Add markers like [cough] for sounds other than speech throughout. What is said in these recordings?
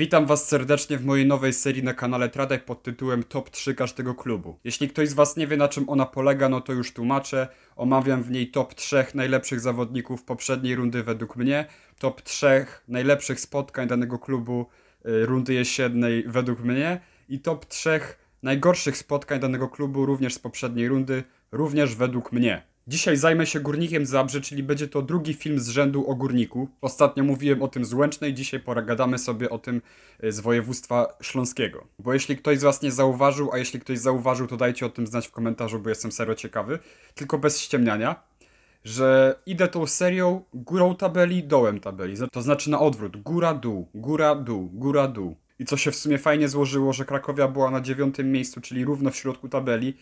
Witam Was serdecznie w mojej nowej serii na kanale Tradek pod tytułem Top 3 każdego klubu. Jeśli ktoś z Was nie wie na czym ona polega, no to już tłumaczę. Omawiam w niej top 3 najlepszych zawodników poprzedniej rundy według mnie, top 3 najlepszych spotkań danego klubu y, rundy jesiennej według mnie i top 3 najgorszych spotkań danego klubu również z poprzedniej rundy, również według mnie. Dzisiaj zajmę się Górnikiem Zabrze, czyli będzie to drugi film z rzędu o Górniku. Ostatnio mówiłem o tym z Łęcznej, dzisiaj poragadamy sobie o tym e, z województwa śląskiego. Bo jeśli ktoś z Was nie zauważył, a jeśli ktoś zauważył, to dajcie o tym znać w komentarzu, bo jestem serio ciekawy. Tylko bez ściemniania, że idę tą serią górą tabeli, dołem tabeli. To znaczy na odwrót. Góra, dół, góra, dół, góra, dół. I co się w sumie fajnie złożyło, że Krakowia była na dziewiątym miejscu, czyli równo w środku tabeli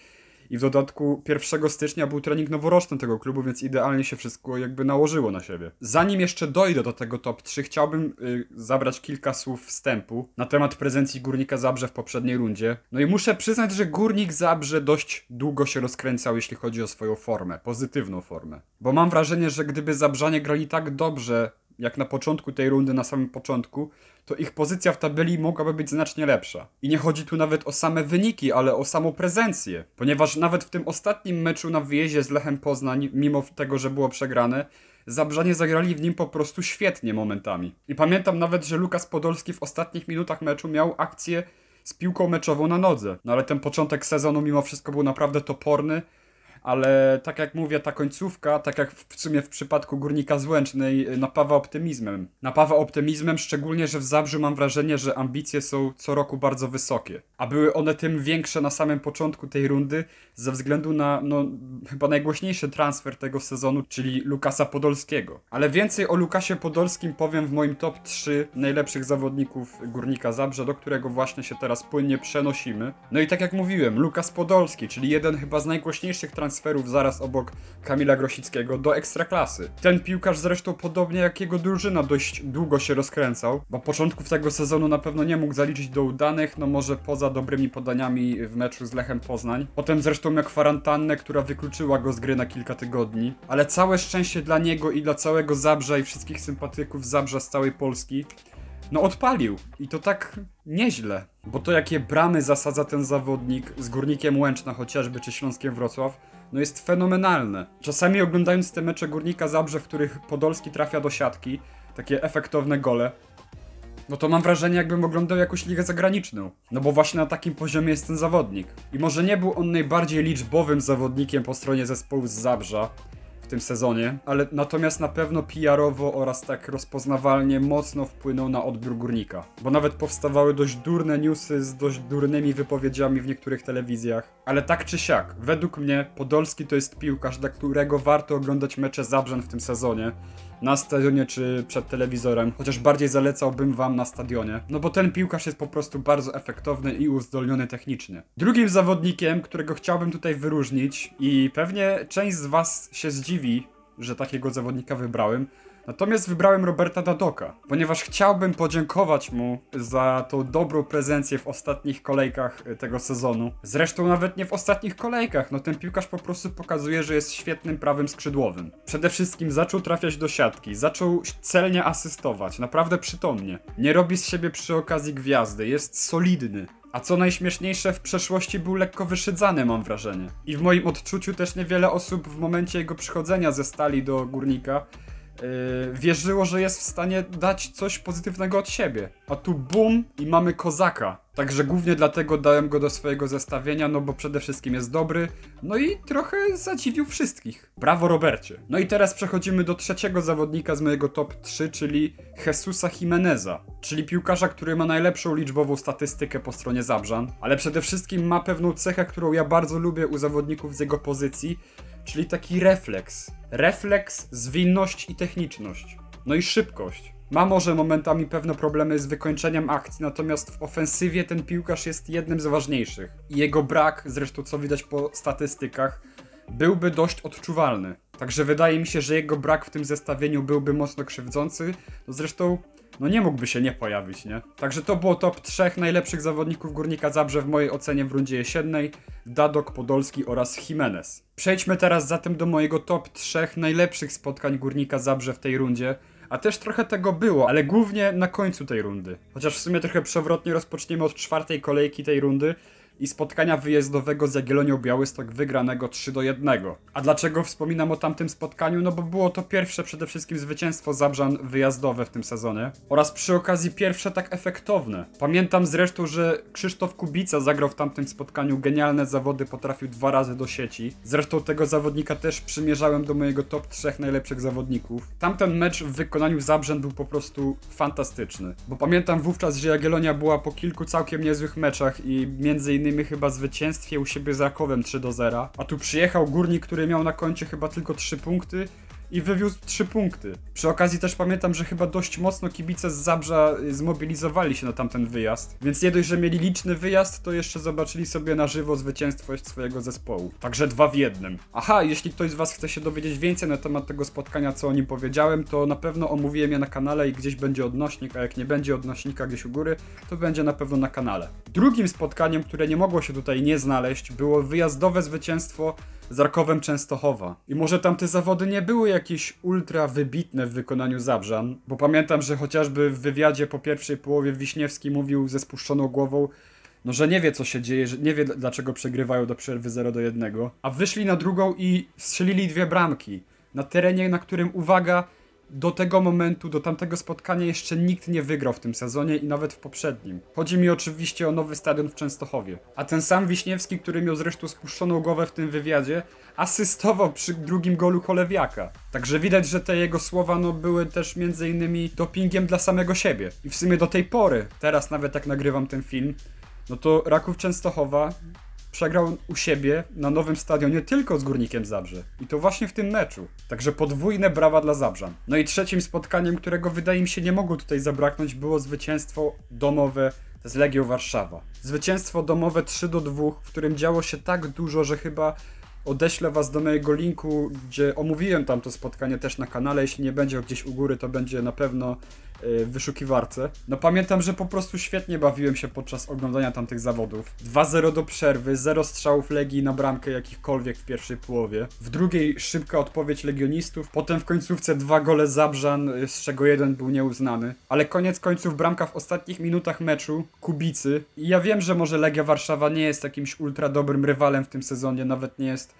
i w dodatku 1 stycznia był trening noworoczny tego klubu, więc idealnie się wszystko jakby nałożyło na siebie. Zanim jeszcze dojdę do tego top 3, chciałbym y, zabrać kilka słów wstępu na temat prezencji Górnika Zabrze w poprzedniej rundzie. No i muszę przyznać, że Górnik Zabrze dość długo się rozkręcał, jeśli chodzi o swoją formę, pozytywną formę. Bo mam wrażenie, że gdyby Zabrzanie grali tak dobrze jak na początku tej rundy, na samym początku, to ich pozycja w tabeli mogłaby być znacznie lepsza. I nie chodzi tu nawet o same wyniki, ale o samą prezencję, ponieważ nawet w tym ostatnim meczu na wyjeździe z Lechem Poznań, mimo tego, że było przegrane, Zabrzanie zagrali w nim po prostu świetnie momentami. I pamiętam nawet, że Lukas Podolski w ostatnich minutach meczu miał akcję z piłką meczową na nodze. No ale ten początek sezonu mimo wszystko był naprawdę toporny ale tak jak mówię, ta końcówka, tak jak w sumie w przypadku Górnika Złęcznej, y, napawa optymizmem. Napawa optymizmem, szczególnie, że w Zabrzu mam wrażenie, że ambicje są co roku bardzo wysokie, a były one tym większe na samym początku tej rundy ze względu na, no, chyba najgłośniejszy transfer tego sezonu, czyli Lukasa Podolskiego. Ale więcej o Lukasie Podolskim powiem w moim top 3 najlepszych zawodników Górnika Zabrze, do którego właśnie się teraz płynnie przenosimy. No i tak jak mówiłem, Lukas Podolski, czyli jeden chyba z najgłośniejszych transferów transferów zaraz obok Kamila Grosickiego do Ekstraklasy. Ten piłkarz zresztą podobnie jak jego drużyna dość długo się rozkręcał, bo początków tego sezonu na pewno nie mógł zaliczyć do udanych, no może poza dobrymi podaniami w meczu z Lechem Poznań. Potem zresztą miał kwarantannę, która wykluczyła go z gry na kilka tygodni. Ale całe szczęście dla niego i dla całego Zabrza i wszystkich sympatyków Zabrza z całej Polski, no odpalił. I to tak nieźle. Bo to jakie bramy zasadza ten zawodnik z Górnikiem Łęczna chociażby, czy Śląskiem Wrocław, no jest fenomenalne. Czasami oglądając te mecze Górnika Zabrze, w których Podolski trafia do siatki, takie efektowne gole, no to mam wrażenie, jakbym oglądał jakąś ligę zagraniczną. No bo właśnie na takim poziomie jest ten zawodnik. I może nie był on najbardziej liczbowym zawodnikiem po stronie zespołu z Zabrza, w tym sezonie, ale natomiast na pewno PR-owo oraz tak rozpoznawalnie mocno wpłynął na odbiór górnika. Bo nawet powstawały dość durne newsy z dość durnymi wypowiedziami w niektórych telewizjach. Ale tak czy siak, według mnie Podolski to jest piłkarz, dla którego warto oglądać mecze Zabrzeń w tym sezonie na stadionie czy przed telewizorem, chociaż bardziej zalecałbym wam na stadionie, no bo ten piłkarz jest po prostu bardzo efektowny i uzdolniony technicznie. Drugim zawodnikiem, którego chciałbym tutaj wyróżnić i pewnie część z was się zdziwi, że takiego zawodnika wybrałem, Natomiast wybrałem Roberta Dadoka, ponieważ chciałbym podziękować mu za tą dobrą prezencję w ostatnich kolejkach y, tego sezonu. Zresztą nawet nie w ostatnich kolejkach, no ten piłkarz po prostu pokazuje, że jest świetnym prawym skrzydłowym. Przede wszystkim zaczął trafiać do siatki, zaczął celnie asystować, naprawdę przytomnie. Nie robi z siebie przy okazji gwiazdy, jest solidny. A co najśmieszniejsze, w przeszłości był lekko wyszydzany, mam wrażenie. I w moim odczuciu też niewiele osób w momencie jego przychodzenia ze stali do górnika Y, wierzyło, że jest w stanie dać coś pozytywnego od siebie. A tu bum i mamy kozaka. Także głównie dlatego dałem go do swojego zestawienia, no bo przede wszystkim jest dobry, no i trochę zadziwił wszystkich. Brawo Robercie. No i teraz przechodzimy do trzeciego zawodnika z mojego top 3, czyli Jesusa Jimeneza, czyli piłkarza, który ma najlepszą liczbową statystykę po stronie Zabrzan, ale przede wszystkim ma pewną cechę, którą ja bardzo lubię u zawodników z jego pozycji, czyli taki refleks. Refleks, zwinność i techniczność. No i szybkość. Ma może momentami pewne problemy z wykończeniem akcji, natomiast w ofensywie ten piłkarz jest jednym z ważniejszych. I jego brak, zresztą co widać po statystykach, byłby dość odczuwalny. Także wydaje mi się, że jego brak w tym zestawieniu byłby mocno krzywdzący. No zresztą no nie mógłby się nie pojawić, nie? Także to było top trzech najlepszych zawodników Górnika Zabrze w mojej ocenie w rundzie jesiennej. Dadok, Podolski oraz Jimenez. Przejdźmy teraz zatem do mojego top trzech najlepszych spotkań Górnika Zabrze w tej rundzie. A też trochę tego było, ale głównie na końcu tej rundy. Chociaż w sumie trochę przewrotnie rozpoczniemy od czwartej kolejki tej rundy, i spotkania wyjazdowego z Jagiellonią Białystok wygranego 3 do 1. A dlaczego wspominam o tamtym spotkaniu? No bo było to pierwsze przede wszystkim zwycięstwo Zabrzan wyjazdowe w tym sezonie oraz przy okazji pierwsze tak efektowne. Pamiętam zresztą, że Krzysztof Kubica zagrał w tamtym spotkaniu genialne zawody, potrafił dwa razy do sieci. Zresztą tego zawodnika też przymierzałem do mojego top 3 najlepszych zawodników. Tamten mecz w wykonaniu Zabrzan był po prostu fantastyczny, bo pamiętam wówczas, że Jagiellonia była po kilku całkiem niezłych meczach i między innymi innymi chyba zwycięstwie u siebie z Rakowem 3 do 0. A tu przyjechał górnik, który miał na koncie chyba tylko 3 punkty, i wywiózł trzy punkty. Przy okazji też pamiętam, że chyba dość mocno kibice z Zabrza y, zmobilizowali się na tamten wyjazd. Więc nie dość, że mieli liczny wyjazd, to jeszcze zobaczyli sobie na żywo zwycięstwo swojego zespołu. Także dwa w jednym. Aha, jeśli ktoś z Was chce się dowiedzieć więcej na temat tego spotkania, co o nim powiedziałem, to na pewno omówiłem je na kanale i gdzieś będzie odnośnik, a jak nie będzie odnośnika gdzieś u góry, to będzie na pewno na kanale. Drugim spotkaniem, które nie mogło się tutaj nie znaleźć, było wyjazdowe zwycięstwo z Rakowem Częstochowa. I może tamte zawody nie były jakieś ultra wybitne w wykonaniu Zabrzan, bo pamiętam, że chociażby w wywiadzie po pierwszej połowie Wiśniewski mówił ze spuszczoną głową, no, że nie wie co się dzieje, że nie wie dlaczego przegrywają do przerwy 0 do 1, a wyszli na drugą i strzelili dwie bramki na terenie, na którym uwaga do tego momentu, do tamtego spotkania jeszcze nikt nie wygrał w tym sezonie i nawet w poprzednim. Chodzi mi oczywiście o nowy stadion w Częstochowie. A ten sam Wiśniewski, który miał zresztą spuszczoną głowę w tym wywiadzie, asystował przy drugim golu Cholewiaka. Także widać, że te jego słowa no, były też między innymi dopingiem dla samego siebie. I w sumie do tej pory, teraz nawet jak nagrywam ten film, no to Raków Częstochowa przegrał u siebie na nowym stadionie tylko z Górnikiem Zabrze. I to właśnie w tym meczu. Także podwójne brawa dla Zabrzan. No i trzecim spotkaniem, którego wydaje mi się nie mogło tutaj zabraknąć, było zwycięstwo domowe z Legią Warszawa. Zwycięstwo domowe 3 do 2, w którym działo się tak dużo, że chyba odeślę was do mojego linku, gdzie omówiłem tam to spotkanie też na kanale. Jeśli nie będzie gdzieś u góry, to będzie na pewno Y, w wyszukiwarce. No pamiętam, że po prostu świetnie bawiłem się podczas oglądania tamtych zawodów. 2-0 do przerwy, 0 strzałów Legii na bramkę jakichkolwiek w pierwszej połowie. W drugiej szybka odpowiedź Legionistów, potem w końcówce dwa gole Zabrzan, y, z czego jeden był nieuznany. Ale koniec końców bramka w ostatnich minutach meczu, Kubicy. I ja wiem, że może Legia Warszawa nie jest jakimś ultra dobrym rywalem w tym sezonie, nawet nie jest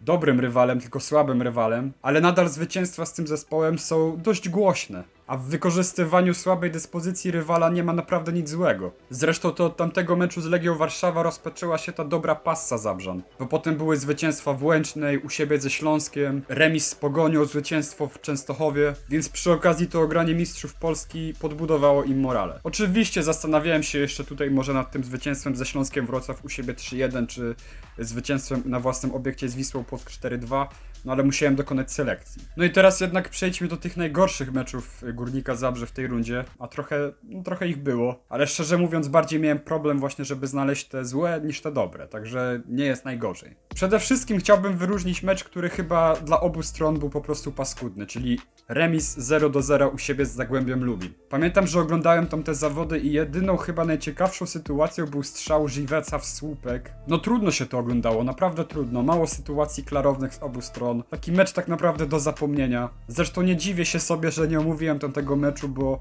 dobrym rywalem, tylko słabym rywalem, ale nadal zwycięstwa z tym zespołem są dość głośne a w wykorzystywaniu słabej dyspozycji rywala nie ma naprawdę nic złego. Zresztą to od tamtego meczu z Legią Warszawa rozpoczęła się ta dobra passa Zabrzan, bo potem były zwycięstwa w Łęcznej, u siebie ze Śląskiem, remis z Pogonią, zwycięstwo w Częstochowie, więc przy okazji to ogranie Mistrzów Polski podbudowało im morale. Oczywiście zastanawiałem się jeszcze tutaj może nad tym zwycięstwem ze Śląskiem Wrocław u siebie 3-1, czy zwycięstwem na własnym obiekcie z Wisłą Płock 4-2, no ale musiałem dokonać selekcji. No i teraz jednak przejdźmy do tych najgorszych meczów Górnika Zabrze w tej rundzie, a trochę, no, trochę ich było, ale szczerze mówiąc bardziej miałem problem właśnie, żeby znaleźć te złe niż te dobre, także nie jest najgorzej. Przede wszystkim chciałbym wyróżnić mecz, który chyba dla obu stron był po prostu paskudny, czyli remis 0 do 0 u siebie z Zagłębiem Lubin. Pamiętam, że oglądałem tam te zawody i jedyną chyba najciekawszą sytuacją był strzał Żiweca w słupek. No trudno się to oglądać wyglądało. Naprawdę trudno, mało sytuacji klarownych z obu stron. Taki mecz tak naprawdę do zapomnienia. Zresztą nie dziwię się sobie, że nie omówiłem tego meczu, bo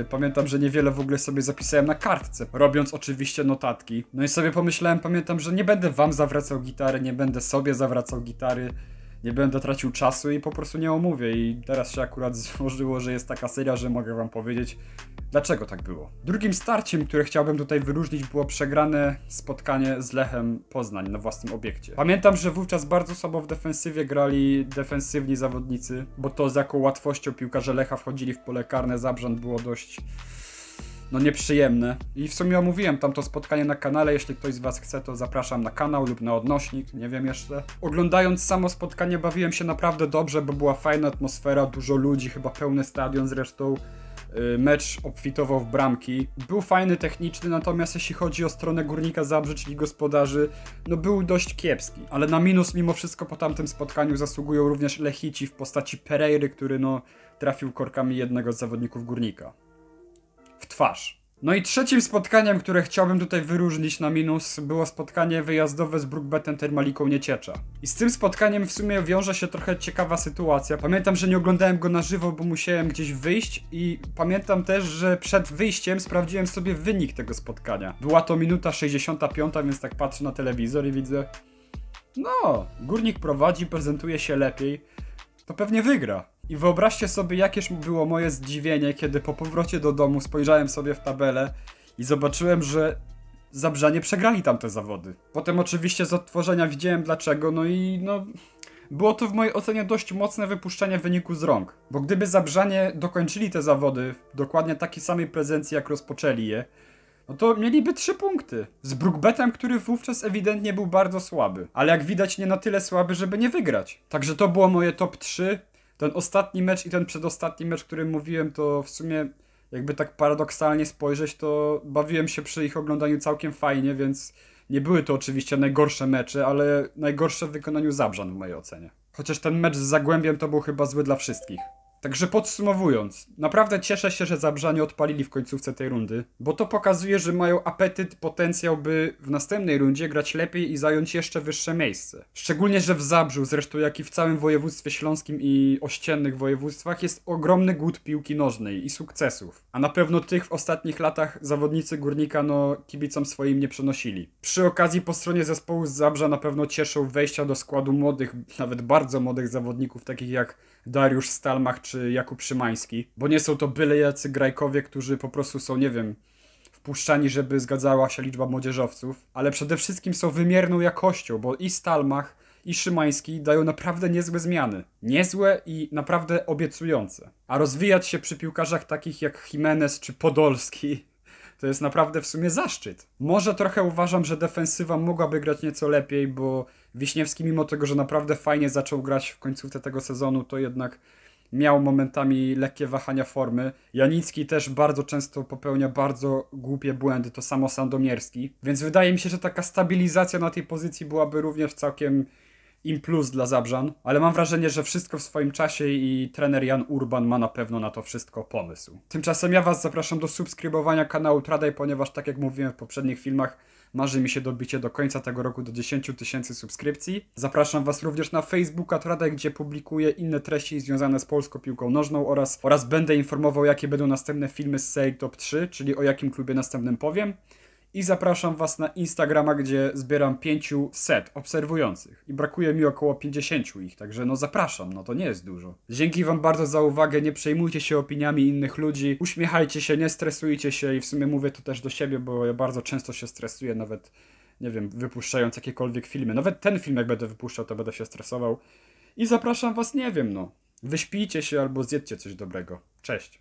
y, Pamiętam, że niewiele w ogóle sobie zapisałem na kartce, robiąc oczywiście notatki. No i sobie pomyślałem, pamiętam, że nie będę wam zawracał gitary, nie będę sobie zawracał gitary nie będę tracił czasu i po prostu nie omówię. I teraz się akurat [laughs] złożyło, że jest taka seria, że mogę wam powiedzieć, dlaczego tak było. Drugim starciem, które chciałbym tutaj wyróżnić, było przegrane spotkanie z Lechem Poznań na własnym obiekcie. Pamiętam, że wówczas bardzo słabo w defensywie grali defensywni zawodnicy, bo to z jaką łatwością piłkarze Lecha wchodzili w pole karne, zabrząd było dość no nieprzyjemne. I w sumie omówiłem tamto spotkanie na kanale, jeśli ktoś z Was chce, to zapraszam na kanał lub na odnośnik, nie wiem jeszcze. Oglądając samo spotkanie bawiłem się naprawdę dobrze, bo była fajna atmosfera, dużo ludzi, chyba pełny stadion zresztą. Y, mecz obfitował w bramki. Był fajny techniczny, natomiast jeśli chodzi o stronę Górnika Zabrze, czyli gospodarzy, no był dość kiepski. Ale na minus mimo wszystko po tamtym spotkaniu zasługują również Lechici w postaci Pereiry, który no trafił korkami jednego z zawodników Górnika twarz. No i trzecim spotkaniem, które chciałbym tutaj wyróżnić na minus, było spotkanie wyjazdowe z Brookbetem Termaliką Nieciecza. I z tym spotkaniem w sumie wiąże się trochę ciekawa sytuacja. Pamiętam, że nie oglądałem go na żywo, bo musiałem gdzieś wyjść i pamiętam też, że przed wyjściem sprawdziłem sobie wynik tego spotkania. Była to minuta 65, więc tak patrzę na telewizor i widzę... No, Górnik prowadzi, prezentuje się lepiej, to pewnie wygra. I wyobraźcie sobie, jakież było moje zdziwienie, kiedy po powrocie do domu spojrzałem sobie w tabelę i zobaczyłem, że Zabrzanie przegrali tamte zawody. Potem oczywiście z odtworzenia widziałem dlaczego, no i no... Było to w mojej ocenie dość mocne wypuszczenie wyniku z rąk. Bo gdyby Zabrzanie dokończyli te zawody w dokładnie takiej samej prezencji jak rozpoczęli je, no to mieliby trzy punkty. Z Brookbetem, który wówczas ewidentnie był bardzo słaby. Ale jak widać nie na tyle słaby, żeby nie wygrać. Także to było moje top 3 ten ostatni mecz i ten przedostatni mecz, o którym mówiłem, to w sumie jakby tak paradoksalnie spojrzeć, to bawiłem się przy ich oglądaniu całkiem fajnie, więc nie były to oczywiście najgorsze mecze, ale najgorsze w wykonaniu Zabrzan w mojej ocenie. Chociaż ten mecz z Zagłębiem to był chyba zły dla wszystkich. Także podsumowując, naprawdę cieszę się, że Zabrzanie odpalili w końcówce tej rundy, bo to pokazuje, że mają apetyt, potencjał, by w następnej rundzie grać lepiej i zająć jeszcze wyższe miejsce. Szczególnie, że w Zabrzu, zresztą jak i w całym województwie śląskim i ościennych województwach, jest ogromny głód piłki nożnej i sukcesów. A na pewno tych w ostatnich latach zawodnicy Górnika no kibicom swoim nie przenosili. Przy okazji po stronie zespołu z Zabrza na pewno cieszą wejścia do składu młodych, nawet bardzo młodych zawodników, takich jak Dariusz Stalmach czy Jakub Szymański, bo nie są to byle jacy grajkowie, którzy po prostu są, nie wiem, wpuszczani, żeby zgadzała się liczba młodzieżowców, ale przede wszystkim są wymierną jakością, bo i Stalmach, i Szymański dają naprawdę niezłe zmiany. Niezłe i naprawdę obiecujące. A rozwijać się przy piłkarzach takich jak Jimenez czy Podolski to jest naprawdę w sumie zaszczyt. Może trochę uważam, że defensywa mogłaby grać nieco lepiej, bo Wiśniewski mimo tego, że naprawdę fajnie zaczął grać w końcówce tego sezonu, to jednak miał momentami lekkie wahania formy. Janicki też bardzo często popełnia bardzo głupie błędy, to samo Sandomierski. Więc wydaje mi się, że taka stabilizacja na tej pozycji byłaby również całkiem im plus dla Zabrzan, ale mam wrażenie, że wszystko w swoim czasie i trener Jan Urban ma na pewno na to wszystko pomysł. Tymczasem ja Was zapraszam do subskrybowania kanału Tradaj, ponieważ tak jak mówiłem w poprzednich filmach, Marzy mi się dobicie do końca tego roku do 10 tysięcy subskrypcji. Zapraszam Was również na Facebooka Tradek, gdzie publikuję inne treści związane z polską piłką nożną oraz, oraz będę informował, jakie będą następne filmy z serii Top 3, czyli o jakim klubie następnym powiem i zapraszam Was na Instagrama, gdzie zbieram 500 obserwujących i brakuje mi około 50 ich, także no zapraszam, no to nie jest dużo. Dzięki Wam bardzo za uwagę, nie przejmujcie się opiniami innych ludzi, uśmiechajcie się, nie stresujcie się i w sumie mówię to też do siebie, bo ja bardzo często się stresuję, nawet nie wiem, wypuszczając jakiekolwiek filmy. Nawet ten film, jak będę wypuszczał, to będę się stresował. I zapraszam Was, nie wiem, no. Wyśpijcie się albo zjedzcie coś dobrego. Cześć.